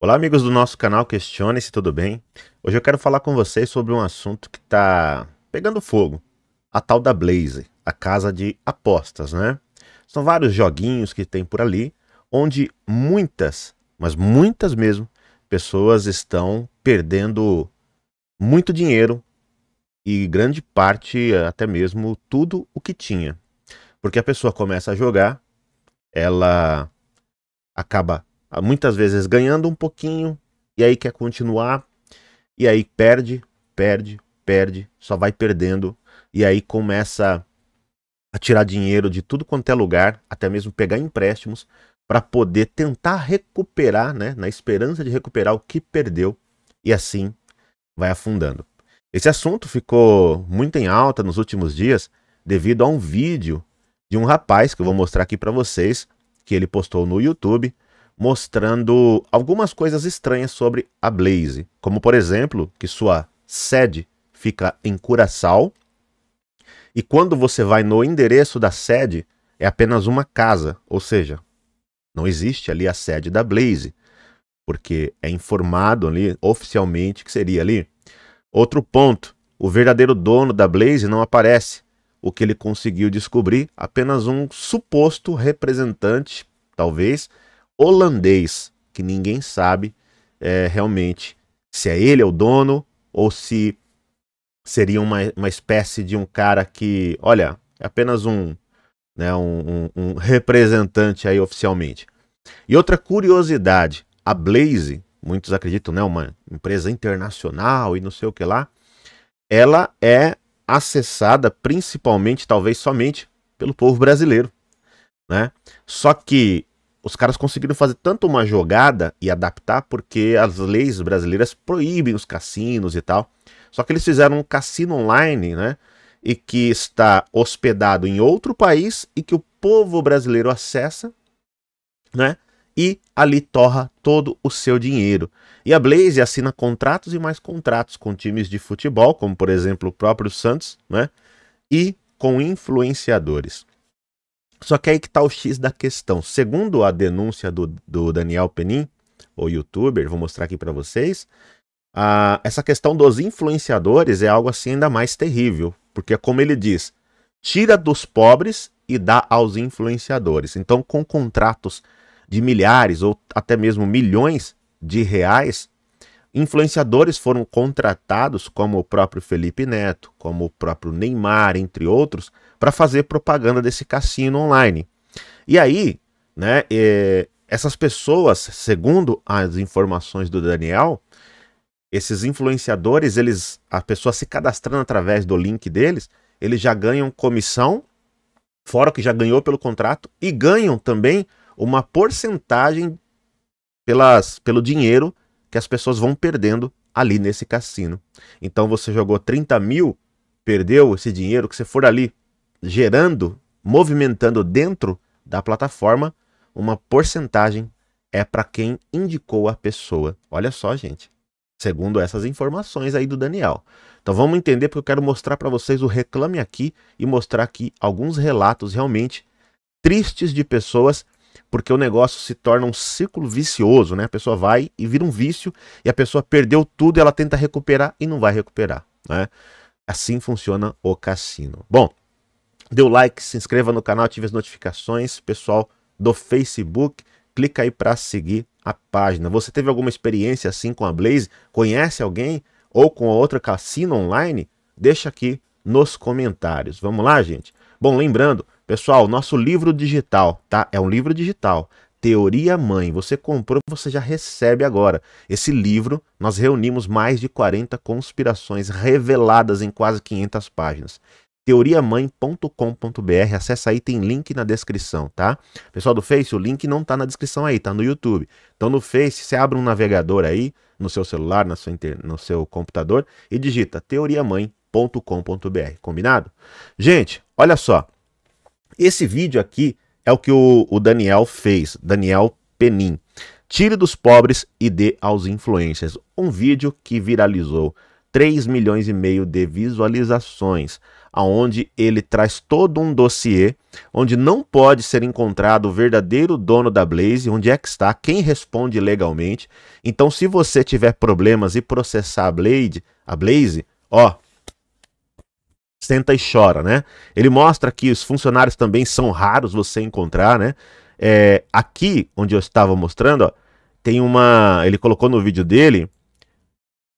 Olá, amigos do nosso canal Questione-se Tudo Bem. Hoje eu quero falar com vocês sobre um assunto que está pegando fogo. A tal da Blaze, a casa de apostas, né? São vários joguinhos que tem por ali, onde muitas, mas muitas mesmo, pessoas estão perdendo muito dinheiro e grande parte, até mesmo tudo o que tinha. Porque a pessoa começa a jogar, ela acaba ah, muitas vezes ganhando um pouquinho, e aí quer continuar, e aí perde, perde, perde, só vai perdendo, e aí começa a tirar dinheiro de tudo quanto é lugar, até mesmo pegar empréstimos, para poder tentar recuperar, né, na esperança de recuperar o que perdeu, e assim vai afundando. Esse assunto ficou muito em alta nos últimos dias devido a um vídeo de um rapaz que eu vou mostrar aqui para vocês, que ele postou no YouTube, mostrando algumas coisas estranhas sobre a Blaze, como por exemplo, que sua sede fica em Curaçao, e quando você vai no endereço da sede, é apenas uma casa, ou seja, não existe ali a sede da Blaze, porque é informado ali oficialmente que seria ali. Outro ponto, o verdadeiro dono da Blaze não aparece. O que ele conseguiu descobrir, apenas um suposto representante, talvez, holandês, que ninguém sabe é, realmente se é ele é o dono ou se seria uma, uma espécie de um cara que, olha, é apenas um, né, um, um, um representante aí oficialmente. E outra curiosidade, a Blaze, muitos acreditam, né, uma empresa internacional e não sei o que lá, ela é acessada principalmente, talvez somente, pelo povo brasileiro, né? Só que os caras conseguiram fazer tanto uma jogada e adaptar, porque as leis brasileiras proíbem os cassinos e tal. Só que eles fizeram um cassino online, né? E que está hospedado em outro país e que o povo brasileiro acessa, né? E ali torra todo o seu dinheiro. E a Blaze assina contratos e mais contratos com times de futebol, como por exemplo o próprio Santos, né? E com influenciadores. Só que aí que está o X da questão. Segundo a denúncia do, do Daniel Penin, o youtuber, vou mostrar aqui para vocês, a, essa questão dos influenciadores é algo assim ainda mais terrível. Porque, como ele diz, tira dos pobres e dá aos influenciadores. Então, com contratos de milhares ou até mesmo milhões de reais, influenciadores foram contratados, como o próprio Felipe Neto, como o próprio Neymar, entre outros, para fazer propaganda desse cassino online. E aí, né, é, essas pessoas, segundo as informações do Daniel, esses influenciadores, eles, a pessoa se cadastrando através do link deles, eles já ganham comissão, fora o que já ganhou pelo contrato, e ganham também uma porcentagem pelas, pelo dinheiro que as pessoas vão perdendo ali nesse cassino. Então você jogou 30 mil, perdeu esse dinheiro, que você for ali gerando, movimentando dentro da plataforma, uma porcentagem é para quem indicou a pessoa. Olha só, gente. Segundo essas informações aí do Daniel. Então vamos entender porque eu quero mostrar para vocês o reclame aqui e mostrar aqui alguns relatos realmente tristes de pessoas porque o negócio se torna um círculo vicioso, né? A pessoa vai e vira um vício e a pessoa perdeu tudo, e ela tenta recuperar e não vai recuperar, né? Assim funciona o cassino. Bom, Dê o like, se inscreva no canal, ative as notificações. Pessoal do Facebook, clica aí para seguir a página. Você teve alguma experiência assim com a Blaze? Conhece alguém? Ou com outra cassino online? Deixa aqui nos comentários. Vamos lá, gente? Bom, lembrando, pessoal, nosso livro digital, tá? É um livro digital. Teoria Mãe. Você comprou, você já recebe agora. Esse livro, nós reunimos mais de 40 conspirações reveladas em quase 500 páginas teoriamãe.com.br. Acessa aí, tem link na descrição, tá? Pessoal do Face, o link não tá na descrição aí, tá no YouTube. Então no Face, você abre um navegador aí no seu celular, na sua inter... no seu computador e digita teoriamãe.com.br. Combinado? Gente, olha só. Esse vídeo aqui é o que o, o Daniel fez, Daniel Penin. Tire dos pobres e dê aos influencers. Um vídeo que viralizou 3 milhões e meio de visualizações aonde ele traz todo um dossiê onde não pode ser encontrado o verdadeiro dono da Blaze, onde é que está, quem responde legalmente. Então, se você tiver problemas e processar a Blaze a Blaze, ó, senta e chora, né? Ele mostra que os funcionários também são raros você encontrar, né? É, aqui onde eu estava mostrando, ó, tem uma, ele colocou no vídeo dele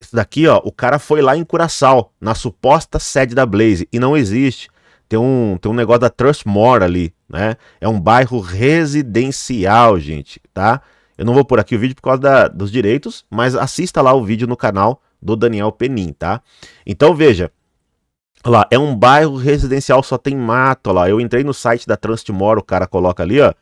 isso daqui, ó, o cara foi lá em Curaçao, na suposta sede da Blaze, e não existe. Tem um, tem um negócio da Trustmore ali, né? É um bairro residencial, gente, tá? Eu não vou por aqui o vídeo por causa da, dos direitos, mas assista lá o vídeo no canal do Daniel Penin, tá? Então veja, lá, é um bairro residencial, só tem mato, lá. Eu entrei no site da Trustmore, o cara coloca ali, ó.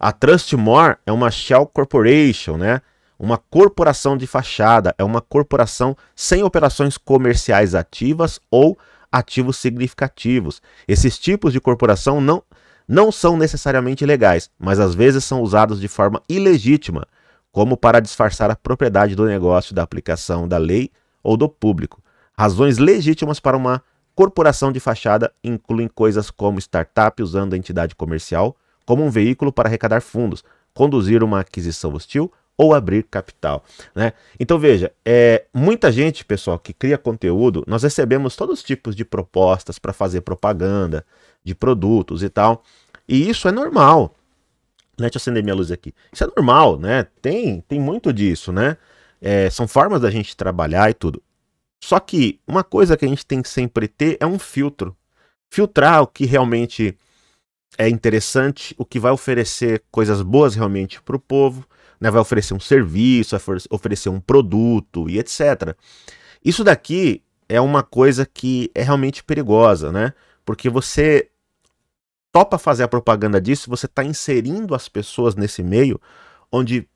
A Trustmore é uma Shell Corporation, né? Uma corporação de fachada é uma corporação sem operações comerciais ativas ou ativos significativos. Esses tipos de corporação não, não são necessariamente legais, mas às vezes são usados de forma ilegítima, como para disfarçar a propriedade do negócio da aplicação da lei ou do público. Razões legítimas para uma corporação de fachada incluem coisas como startup usando a entidade comercial como um veículo para arrecadar fundos, conduzir uma aquisição hostil ou abrir capital. Né? Então veja, é, muita gente, pessoal, que cria conteúdo, nós recebemos todos os tipos de propostas para fazer propaganda de produtos e tal. E isso é normal. Deixa eu acender minha luz aqui. Isso é normal, né? Tem, tem muito disso, né? É, são formas da gente trabalhar e tudo. Só que uma coisa que a gente tem que sempre ter é um filtro. Filtrar o que realmente é interessante, o que vai oferecer coisas boas realmente para o povo, né, vai oferecer um serviço, vai oferecer um produto e etc. Isso daqui é uma coisa que é realmente perigosa, né? Porque você topa fazer a propaganda disso, você está inserindo as pessoas nesse meio onde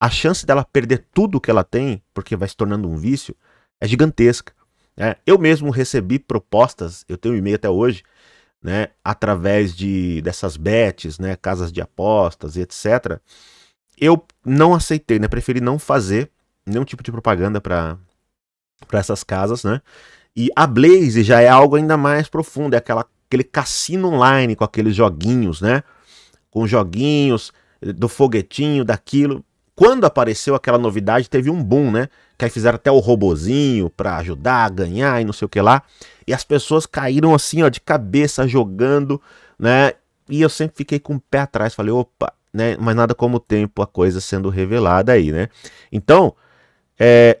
a chance dela perder tudo que ela tem, porque vai se tornando um vício, é gigantesca. Né? Eu mesmo recebi propostas, eu tenho um e-mail até hoje, né, através de dessas bets, né, casas de apostas e etc eu não aceitei, né? Preferi não fazer nenhum tipo de propaganda para para essas casas, né? E a Blaze já é algo ainda mais profundo, é aquela, aquele cassino online com aqueles joguinhos, né? Com joguinhos do foguetinho, daquilo. Quando apareceu aquela novidade, teve um boom, né? Que aí fizeram até o robozinho para ajudar a ganhar e não sei o que lá. E as pessoas caíram assim, ó, de cabeça jogando, né? E eu sempre fiquei com o pé atrás, falei, opa, né? Mas nada como o tempo, a coisa sendo revelada aí, né? Então, é,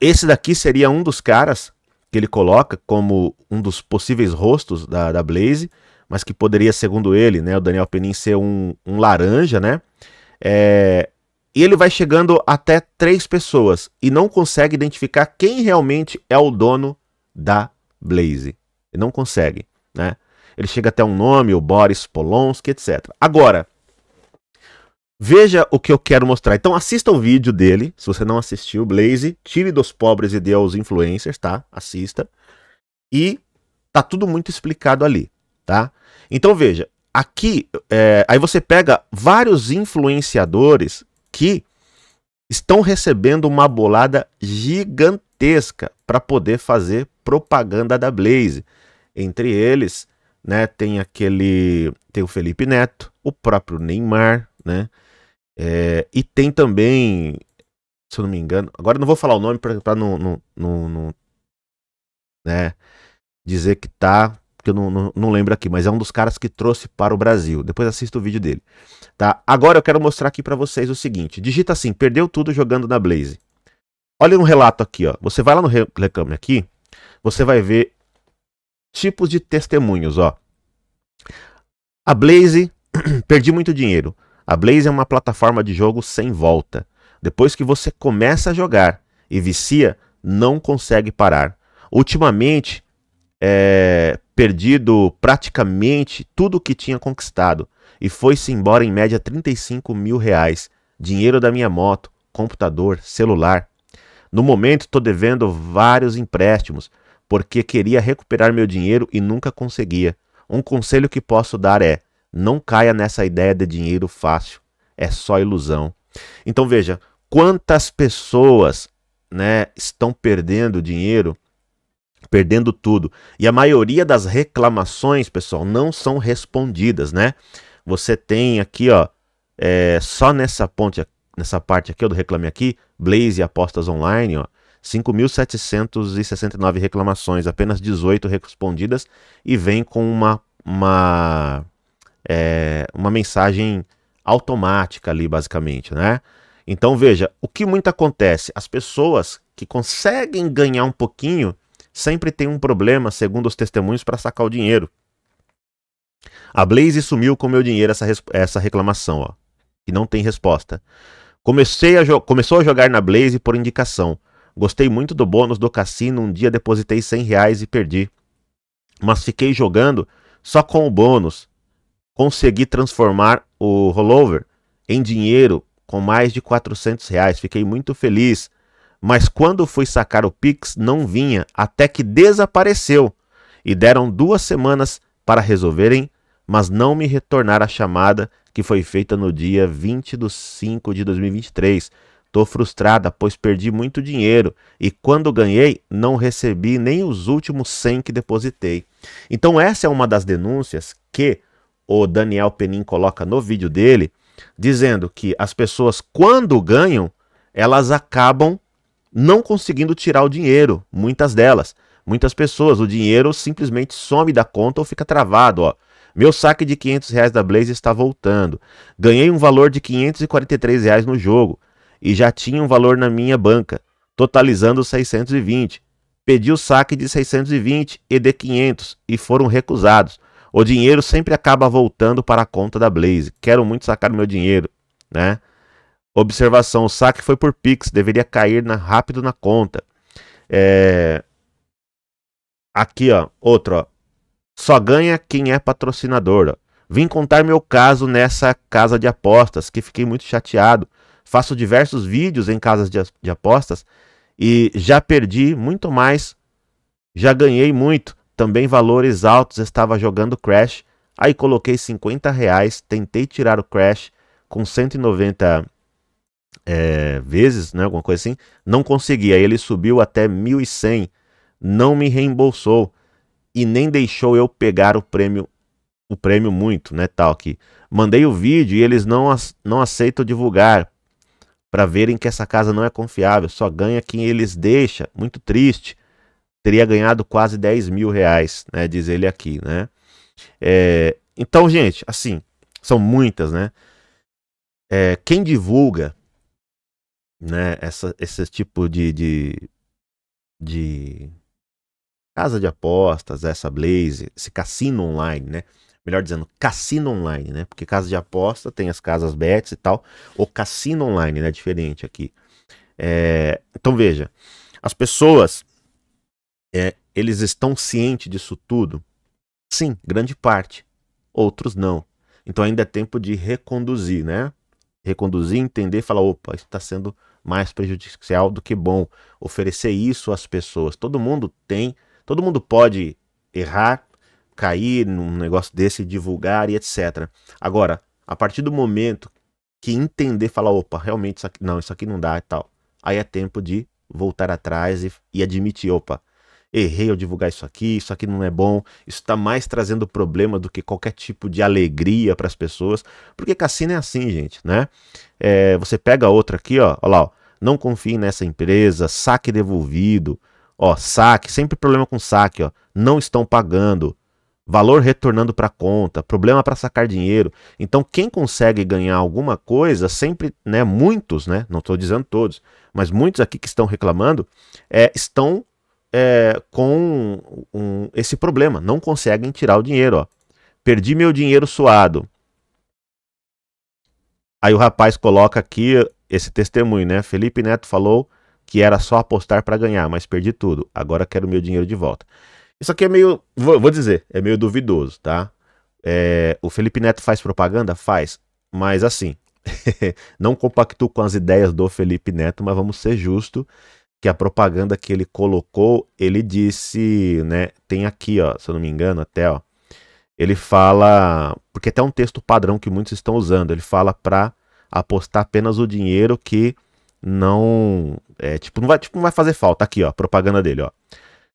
esse daqui seria um dos caras que ele coloca como um dos possíveis rostos da, da Blaze, mas que poderia, segundo ele, né, o Daniel Penin, ser um, um laranja, né? É, e ele vai chegando até três pessoas e não consegue identificar quem realmente é o dono da Blaze. Ele não consegue, né? Ele chega até um nome, o Boris Polonsky, etc. Agora, Veja o que eu quero mostrar. Então assista o vídeo dele, se você não assistiu, Blaze, tire dos pobres e dê aos influencers, tá? Assista. E tá tudo muito explicado ali, tá? Então veja, aqui, é, aí você pega vários influenciadores que estão recebendo uma bolada gigantesca para poder fazer propaganda da Blaze. Entre eles, né, tem aquele, tem o Felipe Neto, o próprio Neymar, né? É, e tem também, se eu não me engano, agora não vou falar o nome para não, não, não, não, né, dizer que tá, porque eu não, não, não lembro aqui, mas é um dos caras que trouxe para o Brasil. Depois assista o vídeo dele. Tá? Agora eu quero mostrar aqui para vocês o seguinte: digita assim, perdeu tudo jogando na Blaze. Olha um relato aqui, ó. Você vai lá no Reclame aqui, você vai ver tipos de testemunhos, ó. A Blaze, perdi muito dinheiro. A Blaze é uma plataforma de jogo sem volta. Depois que você começa a jogar e vicia, não consegue parar. Ultimamente, é, perdido praticamente tudo o que tinha conquistado e foi-se embora em média 35 mil reais, dinheiro da minha moto, computador, celular. No momento estou devendo vários empréstimos porque queria recuperar meu dinheiro e nunca conseguia. Um conselho que posso dar é não caia nessa ideia de dinheiro fácil, é só ilusão. Então veja, quantas pessoas, né, estão perdendo dinheiro, perdendo tudo. E a maioria das reclamações, pessoal, não são respondidas, né? Você tem aqui, ó, é, só nessa ponte, nessa parte aqui ó, do reclame aqui, Blaze apostas online, ó, 5.769 reclamações, apenas 18 respondidas e vem com uma, uma é, uma mensagem automática ali, basicamente, né? Então veja, o que muito acontece, as pessoas que conseguem ganhar um pouquinho sempre tem um problema, segundo os testemunhos, para sacar o dinheiro. A Blaze sumiu com meu dinheiro essa, essa reclamação, ó, que não tem resposta. Comecei a começou a jogar na Blaze por indicação. Gostei muito do bônus do cassino, um dia depositei 100 reais e perdi. Mas fiquei jogando só com o bônus consegui transformar o rollover em dinheiro com mais de 400 reais. Fiquei muito feliz. Mas quando fui sacar o Pix, não vinha, até que desapareceu. E deram duas semanas para resolverem, mas não me retornar a chamada que foi feita no dia 20 de 5 de 2023. Tô frustrada, pois perdi muito dinheiro e quando ganhei, não recebi nem os últimos 100 que depositei. Então, essa é uma das denúncias que o Daniel Penin coloca no vídeo dele, dizendo que as pessoas, quando ganham, elas acabam não conseguindo tirar o dinheiro, muitas delas. Muitas pessoas, o dinheiro simplesmente some da conta ou fica travado, ó. Meu saque de 500 reais da Blaze está voltando. Ganhei um valor de 543 reais no jogo e já tinha um valor na minha banca, totalizando 620. Pedi o saque de 620 e de 500 e foram recusados. O dinheiro sempre acaba voltando para a conta da Blaze. Quero muito sacar meu dinheiro, né? Observação: o saque foi por Pix, deveria cair na, rápido na conta. É... Aqui, ó, outro, ó. Só ganha quem é patrocinador. Ó. Vim contar meu caso nessa casa de apostas, que fiquei muito chateado. Faço diversos vídeos em casas de, de apostas e já perdi muito mais, já ganhei muito. Também valores altos estava jogando Crash, aí coloquei 50 reais, tentei tirar o Crash com 190 é, vezes, né, alguma coisa assim, não consegui. Aí ele subiu até 1.100, não me reembolsou e nem deixou eu pegar o prêmio o prêmio muito, né, tal que mandei o vídeo e eles não não aceitam divulgar para verem que essa casa não é confiável, só ganha quem eles deixa, muito triste teria ganhado quase 10 mil reais, né? Diz ele aqui, né? É, então, gente, assim, são muitas, né? É, quem divulga né, essa, esse tipo de, de, de casa de apostas, essa Blaze, esse cassino online, né? Melhor dizendo, cassino online, né? Porque casa de aposta tem as casas bets e tal. O cassino online, né? Diferente aqui. É, então veja, as pessoas eles estão cientes disso tudo? Sim, grande parte. Outros não. Então ainda é tempo de reconduzir, né? Reconduzir, entender, falar, opa, isso está sendo mais prejudicial do que bom. Oferecer isso às pessoas. Todo mundo tem, todo mundo pode errar, cair num negócio desse, divulgar e etc. Agora, a partir do momento que entender, falar, opa, realmente isso aqui, não, isso aqui não dá e tal. Aí é tempo de voltar atrás e, e admitir, opa, errei ao divulgar isso aqui, isso aqui não é bom, isso está mais trazendo problema do que qualquer tipo de alegria para as pessoas, porque cassino é assim, gente, né? É, você pega outra aqui, ó, ó lá, ó, não confie nessa empresa, saque devolvido, ó, saque, sempre problema com saque, ó, não estão pagando, valor retornando para conta, problema para sacar dinheiro. Então, quem consegue ganhar alguma coisa, sempre, né, muitos, né, não estou dizendo todos, mas muitos aqui que estão reclamando, é, estão é, com um, esse problema, não conseguem tirar o dinheiro. Ó. Perdi meu dinheiro suado. Aí o rapaz coloca aqui esse testemunho, né? Felipe Neto falou que era só apostar para ganhar, mas perdi tudo. Agora quero meu dinheiro de volta. Isso aqui é meio, vou, dizer, é meio duvidoso, tá? É, o Felipe Neto faz propaganda? Faz, mas assim, não compactuo com as ideias do Felipe Neto, mas vamos ser justos que a propaganda que ele colocou, ele disse, né, tem aqui, ó, se eu não me engano, até, ó, ele fala, porque até é um texto padrão que muitos estão usando, ele fala para apostar apenas o dinheiro que não, é, tipo, não vai, tipo, não vai fazer falta. Aqui, ó, a propaganda dele, ó.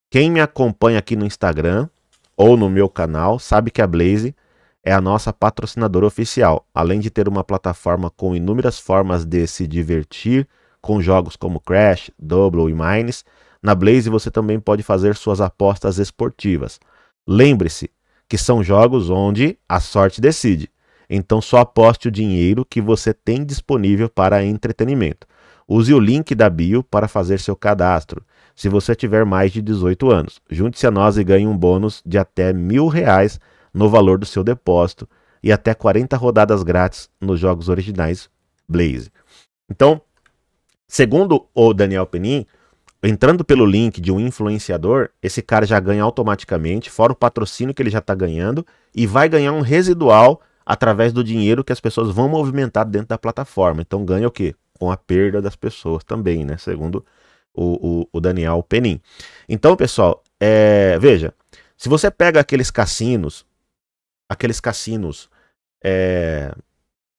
Quem me acompanha aqui no Instagram ou no meu canal sabe que a Blaze é a nossa patrocinadora oficial. Além de ter uma plataforma com inúmeras formas de se divertir, com jogos como Crash, Double e Mines, na Blaze você também pode fazer suas apostas esportivas. Lembre-se que são jogos onde a sorte decide, então só aposte o dinheiro que você tem disponível para entretenimento. Use o link da bio para fazer seu cadastro. Se você tiver mais de 18 anos, junte-se a nós e ganhe um bônus de até mil reais no valor do seu depósito e até 40 rodadas grátis nos jogos originais Blaze. Então, Segundo o Daniel Penin, entrando pelo link de um influenciador, esse cara já ganha automaticamente, fora o patrocínio que ele já está ganhando, e vai ganhar um residual através do dinheiro que as pessoas vão movimentar dentro da plataforma. Então ganha o quê? Com a perda das pessoas também, né? Segundo o, o, o Daniel Penin. Então, pessoal, é, veja, se você pega aqueles cassinos, aqueles cassinos é,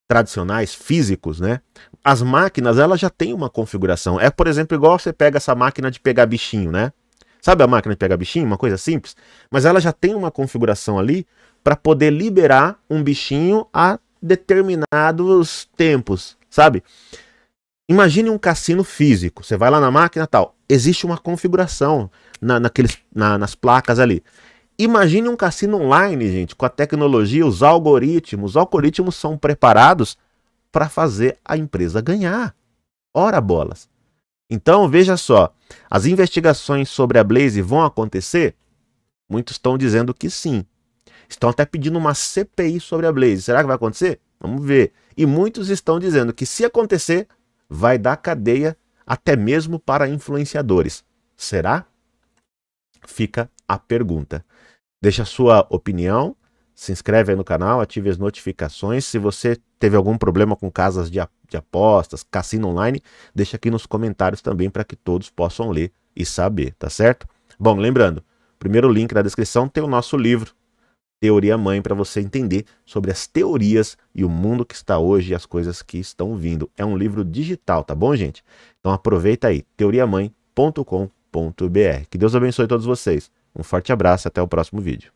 tradicionais, físicos, né? As máquinas, elas já têm uma configuração. É, por exemplo, igual você pega essa máquina de pegar bichinho, né? Sabe a máquina de pegar bichinho? Uma coisa simples. Mas ela já tem uma configuração ali para poder liberar um bichinho a determinados tempos, sabe? Imagine um cassino físico. Você vai lá na máquina tal. Existe uma configuração na, naqueles, na, nas placas ali. Imagine um cassino online, gente, com a tecnologia, os algoritmos. Os algoritmos são preparados para fazer a empresa ganhar. Ora bolas. Então, veja só, as investigações sobre a Blaze vão acontecer? Muitos estão dizendo que sim. Estão até pedindo uma CPI sobre a Blaze. Será que vai acontecer? Vamos ver. E muitos estão dizendo que se acontecer, vai dar cadeia até mesmo para influenciadores. Será? Fica a pergunta. Deixa a sua opinião, se inscreve aí no canal, ative as notificações. Se você teve algum problema com casas de, de apostas, cassino online, deixa aqui nos comentários também para que todos possam ler e saber, tá certo? Bom, lembrando, primeiro link na descrição tem o nosso livro Teoria Mãe para você entender sobre as teorias e o mundo que está hoje e as coisas que estão vindo. É um livro digital, tá bom, gente? Então aproveita aí, teoriamãe.com.br. Que Deus abençoe todos vocês. Um forte abraço, até o próximo vídeo.